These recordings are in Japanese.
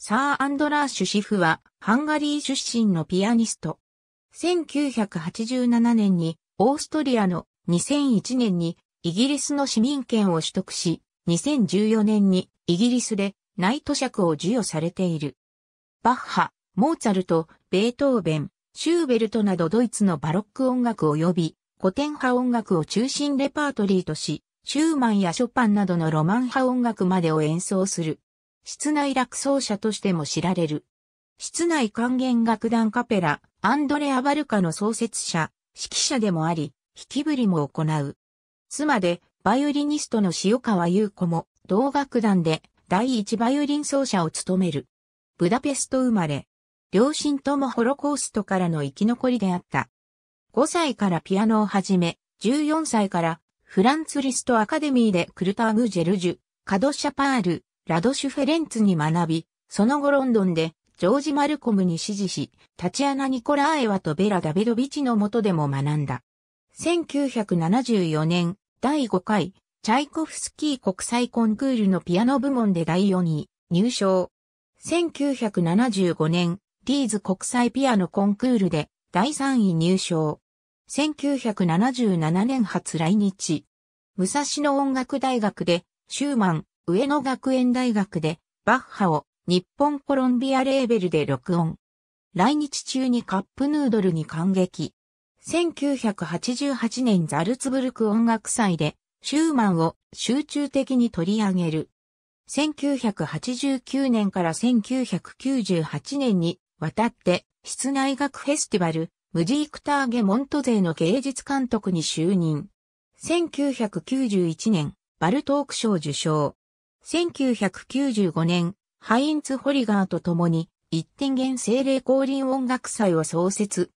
サー・アンドラーシュ・シフは、ハンガリー出身のピアニスト。1987年に、オーストリアの2001年に、イギリスの市民権を取得し、2014年に、イギリスで、ナイト尺を授与されている。バッハ、モーツァルト、ベートーベン、シューベルトなどドイツのバロック音楽及び古典派音楽を中心レパートリーとし、シューマンやショパンなどのロマン派音楽までを演奏する。室内楽奏者としても知られる。室内管弦楽団カペラ、アンドレア・バルカの創設者、指揮者でもあり、引きぶりも行う。妻で、バイオリニストの塩川優子も、同楽団で、第一バイオリン奏者を務める。ブダペスト生まれ。両親ともホロコーストからの生き残りであった。5歳からピアノを始め、14歳からフランツリストアカデミーでクルターグ・ジェルジュ、カド・シャパール、ラドシュ・フェレンツに学び、その後ロンドンでジョージ・マルコムに支持し、タチアナ・ニコラーエワとベラ・ダベドビチの下でも学んだ。1974年、第5回、チャイコフスキー国際コンクールのピアノ部門で第4位、入賞。1975年、リーズ国際ピアノコンクールで第3位入賞。1977年初来日。武蔵野音楽大学でシューマン、上野学園大学でバッハを日本コロンビアレーベルで録音。来日中にカップヌードルに感激。1988年ザルツブルク音楽祭でシューマンを集中的に取り上げる。1989年から1998年にわたって室内楽フェスティバルムジークターゲモント勢の芸術監督に就任。1991年バルトーク賞受賞。1995年、ハインツ・ホリガーと共に、一点元精霊降臨音楽祭を創設。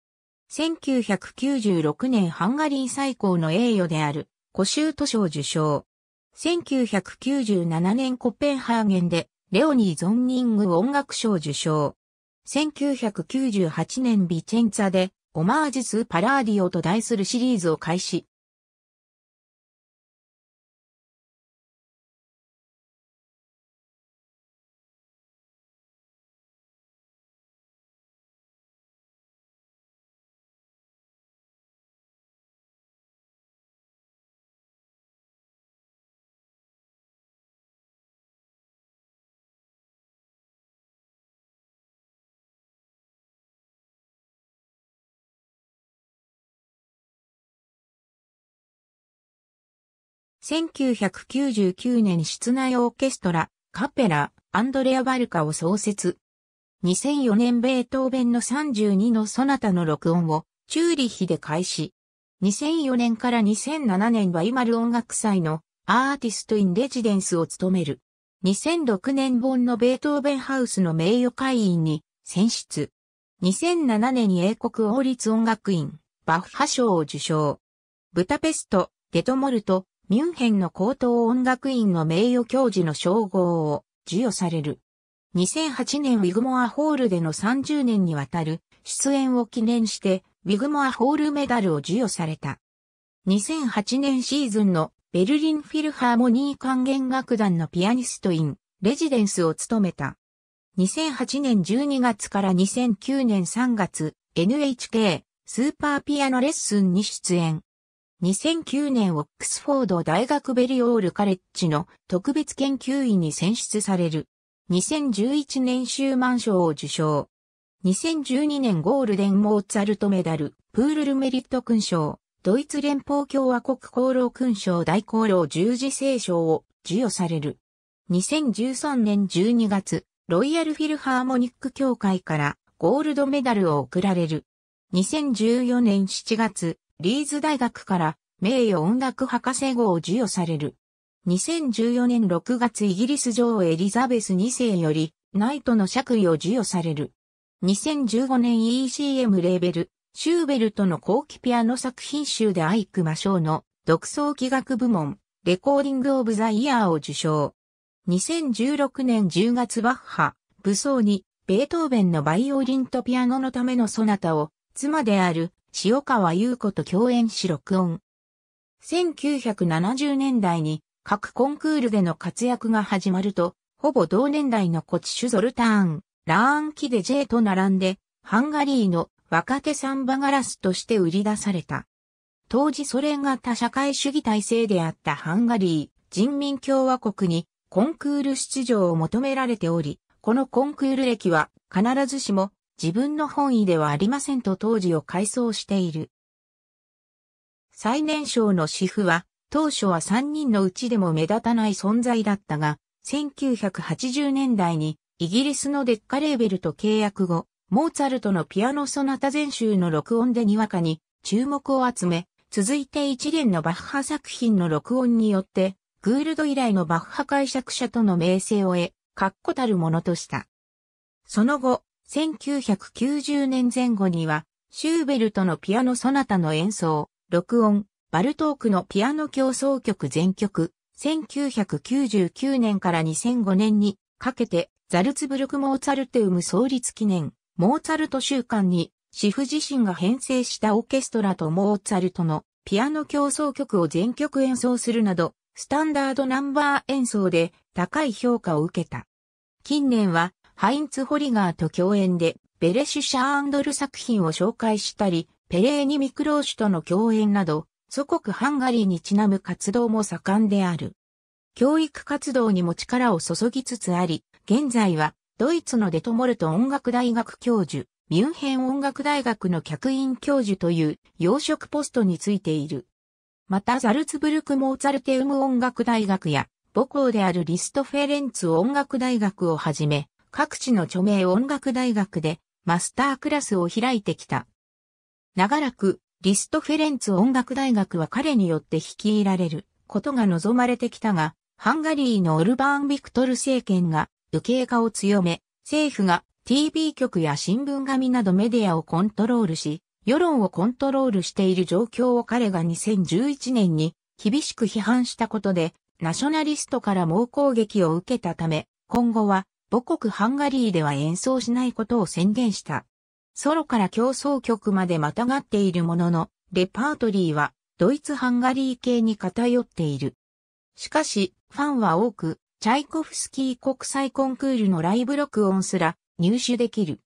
1996年ハンガリー最高の栄誉である、古州図書を受賞。1997年コペンハーゲンで、レオニー・ゾンニング音楽賞受賞。1998年ビチェンツァで、オマージュス・パラーディオと題するシリーズを開始。1999年室内オーケストラ、カペラ、アンドレア・バルカを創設。2004年ベートーベンの32のソナタの録音をチューリヒで開始。2004年から2007年はイマル音楽祭のアーティスト・イン・レジデンスを務める。2006年本のベートーベンハウスの名誉会員に選出。2007年に英国王立音楽院、バッハ賞を受賞。ブタペスト、デトモルト、ミュンヘンの高等音楽院の名誉教授の称号を授与される。2008年ウィグモアホールでの30年にわたる出演を記念してウィグモアホールメダルを授与された。2008年シーズンのベルリンフィルハーモニー管弦楽団のピアニストイン、レジデンスを務めた。2008年12月から2009年3月、NHK、スーパーピアノレッスンに出演。2009年オックスフォード大学ベリオールカレッジの特別研究員に選出される。2011年シューマン賞を受賞。2012年ゴールデンモーツァルトメダル、プールルメリット勲章、ドイツ連邦共和国功労勲章大功労十字聖章を授与される。2013年12月、ロイヤルフィルハーモニック協会からゴールドメダルを贈られる。2014年7月、リーズ大学から名誉音楽博士号を授与される。2014年6月イギリス女王エリザベス2世よりナイトの爵位を授与される。2015年 ECM レーベル、シューベルトの後期ピアノ作品集でアイクマショーの独創器楽部門、レコーディングオブザイヤーを受賞。2016年10月バッハ、武装に、ベートーベンのバイオリンとピアノのためのソナタを、妻である塩川優子と共演し録音。1970年代に各コンクールでの活躍が始まると、ほぼ同年代のコチシュゾルターン、ラーンキデジェと並んで、ハンガリーの若手サンバガラスとして売り出された。当時ソ連型社会主義体制であったハンガリー人民共和国にコンクール出場を求められており、このコンクール歴は必ずしも自分の本意ではありませんと当時を回想している。最年少の主婦は、当初は3人のうちでも目立たない存在だったが、1980年代にイギリスのデッカレーベルと契約後、モーツァルトのピアノソナタ全集の録音でにわかに注目を集め、続いて一連のバッハ作品の録音によって、グールド以来のバッハ解釈者との名声を得、確固たるものとした。その後、1990年前後には、シューベルトのピアノソナタの演奏、録音、バルトークのピアノ競争曲全曲、1999年から2005年にかけて、ザルツブルク・モーツァルテウム創立記念、モーツァルト週間に、シフ自身が編成したオーケストラとモーツァルトのピアノ競争曲を全曲演奏するなど、スタンダードナンバー演奏で高い評価を受けた。近年はハインツ・ホリガーと共演で、ベレシュ・シャーンドル作品を紹介したり、ペレーニ・ミクローシュとの共演など、祖国ハンガリーにちなむ活動も盛んである。教育活動にも力を注ぎつつあり、現在はドイツのデトモルト音楽大学教授、ミュンヘン音楽大学の客員教授という要職ポストについている。またザルツブルクモーツァルテウム音楽大学や母校であるリストフェレンツ音楽大学をはじめ、各地の著名音楽大学でマスタークラスを開いてきた。長らくリストフェレンツ音楽大学は彼によって率いられることが望まれてきたが、ハンガリーのオルバーン・ビクトル政権が右傾化を強め、政府が TV 局や新聞紙などメディアをコントロールし、世論をコントロールしている状況を彼が2011年に厳しく批判したことで、ナショナリストから猛攻撃を受けたため、今後は母国ハンガリーでは演奏しないことを宣言した。ソロから競争曲までまたがっているものの、レパートリーはドイツ・ハンガリー系に偏っている。しかし、ファンは多く、チャイコフスキー国際コンクールのライブ録音すら入手できる。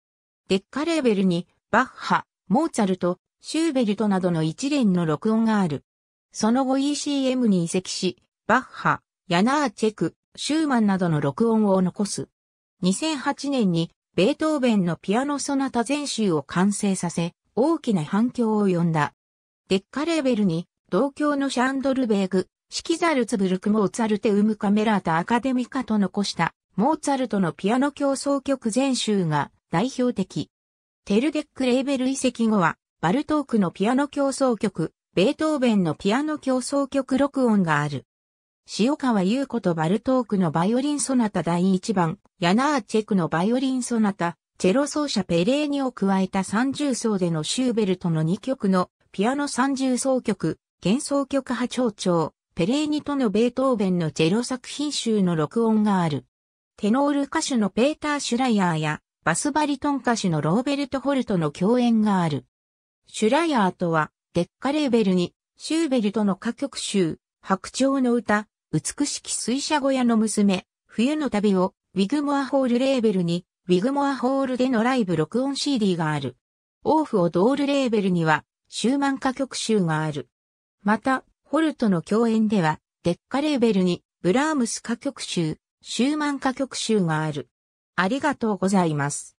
デッカレーベルに、バッハ、モーツァルト、シューベルトなどの一連の録音がある。その後 ECM に移籍し、バッハ、ヤナーチェク、シューマンなどの録音を残す。2008年にベートーベンのピアノソナタ全集を完成させ、大きな反響を呼んだ。デッカレーベルに、同郷のシャンドルベーグ、シキザルツブルクモーツァルテウムカメラータアカデミカと残したモーツァルトのピアノ競争曲全集が代表的。テルデックレーベル移籍後は、バルトークのピアノ競争曲、ベートーベンのピアノ競争曲録音がある。塩川優子とバルトークのバイオリンソナタ第1番、ヤナーチェクのバイオリンソナタ、チェロ奏者ペレーニを加えた30奏でのシューベルトの2曲のピアノ30奏曲、幻想曲派長調、ペレーニとのベートーベンのチェロ作品集の録音がある。テノール歌手のペーター・シュライヤーやバスバリトン歌手のローベルト・ホルトの共演がある。シュライヤーとは、デッカレーベルに、シューベルトの歌曲集、白鳥の歌、美しき水車小屋の娘、冬の旅を、ウィグモアホールレーベルに、ウィグモアホールでのライブ録音 CD がある。オーフをドールレーベルには、シューマン歌曲集がある。また、ホルトの共演では、デッカレーベルに、ブラームス歌曲集、シューマン歌曲集がある。ありがとうございます。